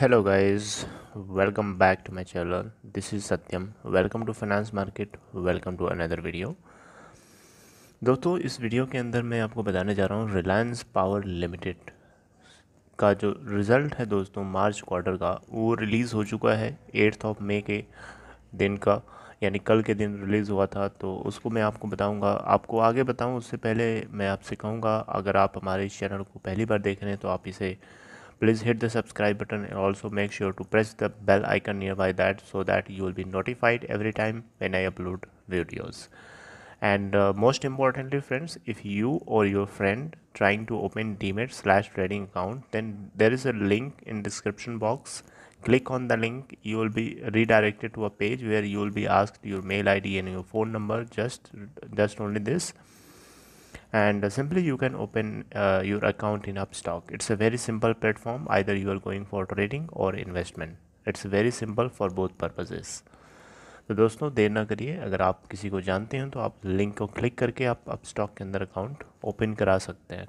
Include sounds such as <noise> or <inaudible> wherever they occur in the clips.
Hello guys welcome back to my channel this is Satyam welcome to finance market welcome to another video दोस्तों इस video के अंदर मैं आपको बताने जा रहा हूँ रिलायंस पावर लिमिटेड का जो रिज़ल्ट है दोस्तों मार्च क्वार्टर का वो रिलीज़ हो चुका है एट्थ ऑफ मे के दिन का यानी कल के दिन रिलीज़ हुआ था तो उसको मैं आपको बताऊंगा आपको आगे बताऊं उससे पहले मैं आपसे कहूंगा अगर आप हमारे इस चैनल को पहली बार देख रहे हैं तो आप इसे please hit the subscribe button and also make sure to press the bell icon nearby that so that you will be notified every time when I upload videos and uh, most importantly friends if you or your friend trying to open demat slash trading account then there is a link in description box click on the link you will be redirected to a page where you will be asked your mail id and your phone number just just only this and uh, simply you can open uh, your account in upstock it's a very simple platform either you are going for trading or investment it's very simple for both purposes तो दोस्तों देर ना करिए अगर आप किसी को जानते हैं तो आप लिंक को क्लिक करके आप अप स्टॉक के अंदर अकाउंट ओपन करा सकते हैं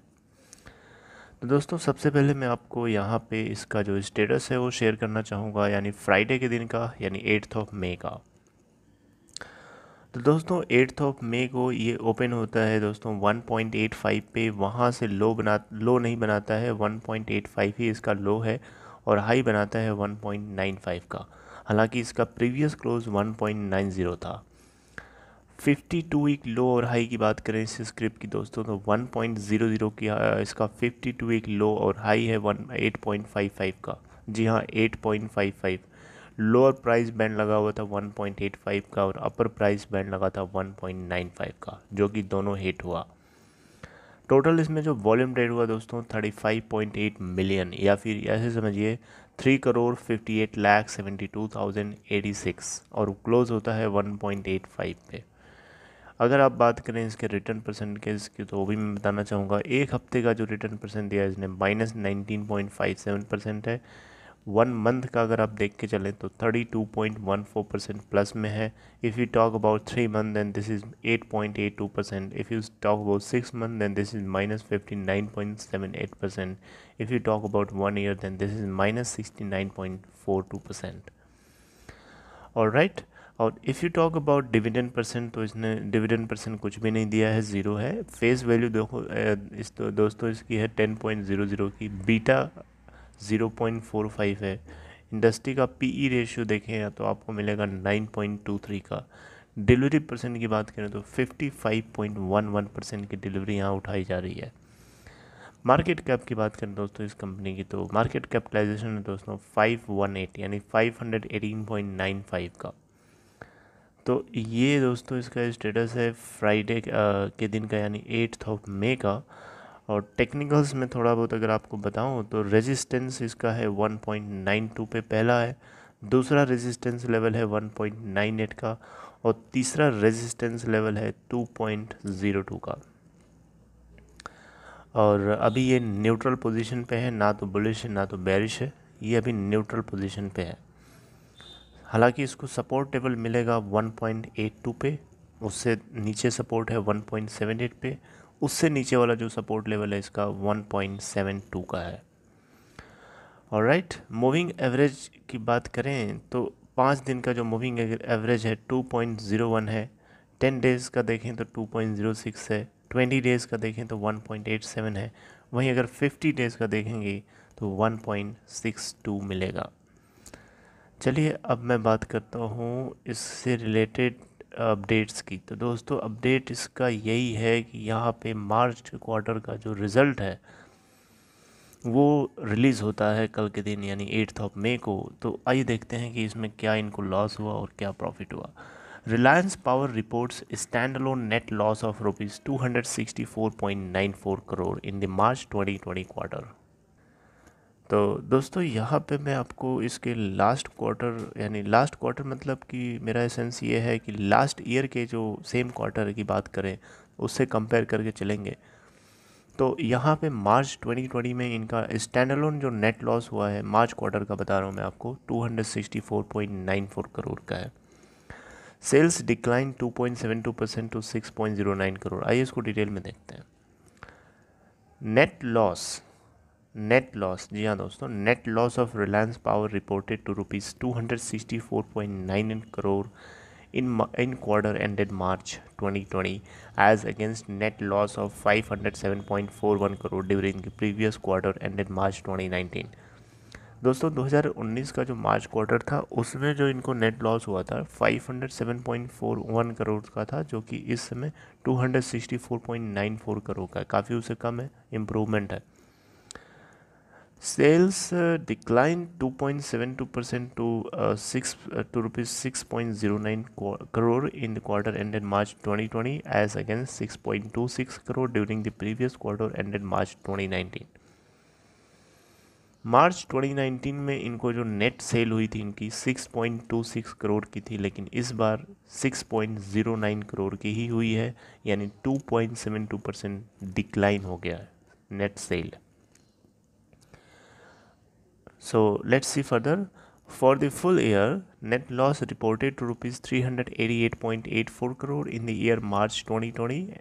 तो दोस्तों सबसे पहले मैं आपको यहाँ पे इसका जो स्टेटस है वो शेयर करना चाहूँगा यानी फ्राइडे के दिन का यानी एट्थ ऑफ मे का तो दोस्तों एट्थ ऑफ मे को ये ओपन होता है दोस्तों 1.85 पे वहाँ से लो बना लो नहीं बनाता है 1.85 ही इसका लो है और हाई बनाता है 1.95 का हालांकि इसका प्रीवियस क्लोज 1.90 था 52 वीक लो और हाई की बात करें इस स्क्रिप्ट की दोस्तों तो 1.00 की इसका 52 वीक लो और हाई है 1 8.55 का जी हाँ 8.55 लोअर प्राइस बैंड लगा हुआ था 1.85 का और अपर प्राइस बैंड लगा था 1.95 का जो कि दोनों हिट हुआ टोटल इसमें जो वॉल्यूम ट्रेड हुआ दोस्तों 35.8 मिलियन या फिर ऐसे समझिए three crore fifty eight lakh 72,086 two thousand eighty six और क्लोज होता है 1.85 पे अगर आप बात करें इसके रिटर्न के की तो वो भी मैं बताना चाहूँगा एक हफ्ते का जो रिटर्न परसेंट दिया इसने minus nineteen point five seven percent है वन मंथ का अगर आप देख के चलें तो 32.14 परसेंट प्लस में है if you talk about three month then this is 8.82 percent if you talk about six month then this is minus fifty nine point seven eight percent if you talk about one year then this is minus sixty nine point four two percent और right और if you talk about dividend percent तो इसने dividend percent कुछ भी नहीं दिया है zero है फेस वैल्यू देखो इस तो, दोस्तों इसकी है टेन पॉइंट ज़ीरो ज़ीरो की beta zero point four five है इंडस्ट्री का पी ई रेशियो देखें तो आपको मिलेगा नाइन पॉइंट टू थ्री का डिलीवरी परसेंट की बात करें तो fifty five point one one percent की डिलीवरी यहाँ उठाई जा रही है मार्केट कैप की बात करें दोस्तों इस कंपनी की तो मार्केट कैपिटलाइजेशन है दोस्तों फाइव वन एट यानी five hundred eighteen point nine five का तो ये दोस्तों इसका स्टेटस है फ्राइडे के दिन का यानी एट्थ ऑफ मे का और टेक्निकल्स में थोड़ा बहुत अगर आपको बताऊं तो रेजिस्टेंस इसका है 1.92 पे पहला है दूसरा रेजिस्टेंस लेवल है 1.98 का और तीसरा रेजिस्टेंस लेवल है 2.02 का और अभी ये न्यूट्रल पोजीशन पे है ना तो बुलिश है ना तो बैरिश है ये अभी न्यूट्रल पोजीशन पे है हालांकि इसको सपोर्ट टेबल मिलेगा टू पे उससे नीचे सपोर्ट है एट पे उससे नीचे वाला जो सपोर्ट लेवल है इसका 1.72 का है और राइट मूविंग एवरेज की बात करें तो पाँच दिन का जो मूविंग एवरेज है 2.01 है टेन डेज़ का देखें तो 2.06 है ट्वेंटी डेज़ का देखें तो 1.87 है वहीं अगर फिफ्टी डेज़ का देखेंगे तो 1.62 मिलेगा चलिए अब मैं बात करता हूँ इससे रिलेटेड अपडेट्स की तो दोस्तों अपडेट इसका यही है कि यहाँ पे मार्च क्वार्टर का जो रिज़ल्ट है वो रिलीज़ होता है कल के दिन यानी एट्थ ऑफ मे को तो आइए देखते हैं कि इसमें क्या इनको लॉस हुआ और क्या प्रॉफिट हुआ Reliance power reports standalone net loss of rupees two hundred sixty four point nine four crore in the March twenty twenty quarter तो दोस्तों यहाँ पे मैं आपको इसके लास्ट क्वार्टर यानी लास्ट क्वार्टर मतलब कि मेरा एसेंस ये है कि लास्ट ईयर के जो सेम क्वार्टर की बात करें उससे कंपेयर करके चलेंगे तो यहाँ पे मार्च 2020 में इनका स्टैंडलोन जो नेट लॉस हुआ है मार्च क्वार्टर का बता रहा हूँ मैं आपको 264.94 करोड़ का है sales decline 2.72 percent to 6.09 crore आइए इसको डिटेल में देखते हैं नेट लॉस नेट लॉस जी हाँ दोस्तों net loss of Reliance power reported to rupees two hundred sixty four point nine crore in in quarter ended March twenty twenty as against net loss of five hundred seven point four one crore during previous quarter ended March twenty nineteen दोस्तों दो हज़ार उन्नीस का जो मार्च quarter था उसमें जो इनको नेट लॉस हुआ था five hundred seven point four one crore का था जो कि इस समय two hundred sixty four point nine four crore का काफ़ी उससे कम है इम्प्रूवमेंट है sales uh, declined 2.72 percent to uh, six uh, to rupees 6.09 crore in the quarter ended March 2020 as against 6.26 crore during the previous quarter ended March 2019 मार्च 2019 में इनको जो net cell हुई थी इनकी 6.26 करोड़ की थी लेकिन इस बार 6.09 करोड़ की ही हुई है यानी 2.72 परसेंट डिक्लाइन हो गया है net sale So let's see further. For the full year, net loss reported to rupees 388.84 crore in the year March 2020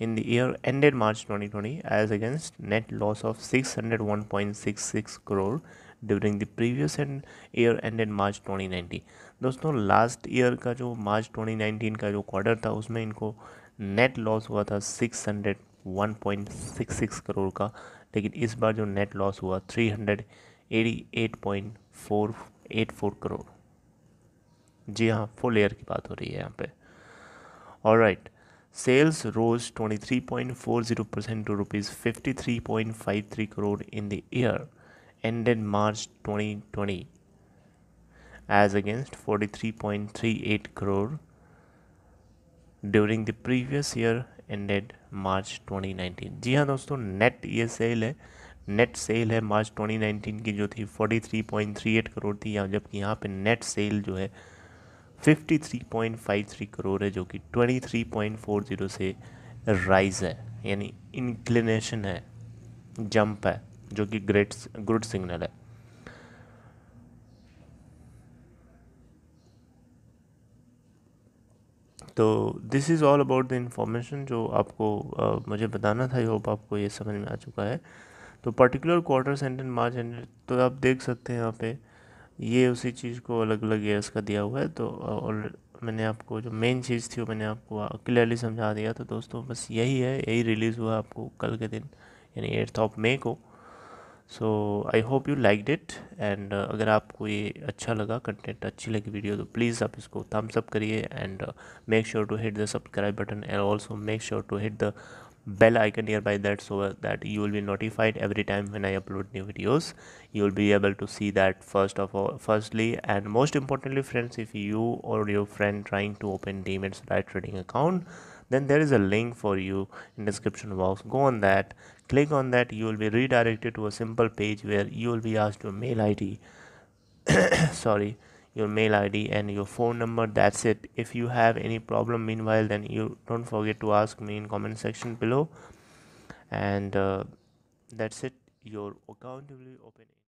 in the year ended March 2020 as against net loss of 601.66 crore during the previous end year ended March 2019 दोस्तों last year का जो मार्च 2019 का जो quarter था उसमें इनको net loss हुआ था 601.66 करोड़ का लेकिन इस बार जो नेट लॉस हुआ 300 88.484 करोड़ जी हाँ फुल ईयर की बात हो रही है यहाँ पे और right sales rose 23.40 percent to rupees fifty three point crore in the year end in March 2020 three eight crore during the previous year ended March twenty nineteen जी हाँ दोस्तों नेट ये सेल है नेट सेल है मार्च 2019 की जो थी 43.38 करोड़ थी यहाँ जबकि यहाँ पे नेट सेल जो है 53.53 करोड़ है जो कि 23.40 से राइज है यानी इंक्लिनेशन है जंप है जो कि ग्रेट गुड सिग्नल है तो this is all about the information जो आपको आ, मुझे बताना था आई होप आपको ये समझ में आ चुका है तो particular quarter sentence March ended तो आप देख सकते हैं यहाँ पे ये उसी चीज़ को अलग अलग ईयर्स का दिया हुआ है तो और मैंने आपको जो मेन चीज़ थी वो मैंने आपको क्लियरली समझा दिया तो दोस्तों बस यही है यही रिलीज़ हुआ आपको कल के दिन यानी एट्थ ऑफ मे को so I hope you like it and अगर आपको ये अच्छा लगा कंटेंट अच्छी लगी वीडियो तो प्लीज़ आप इसको थम्सअप करिए and make sure to hit the subscribe button and also make sure to hit the bell icon nearby that so that you will be notified every time when I upload new videos you will be able to see that first of all firstly and most importantly friends if you or your friend trying to open Demat Light trading account then there is a link for you in description box go on that click on that you will be redirected to a simple page where you will be asked your mail ID <coughs> sorry your mail id and your phone number that's it if you have any problem meanwhile then you don't forget to ask me in comment section below and uh, that's it your account will be open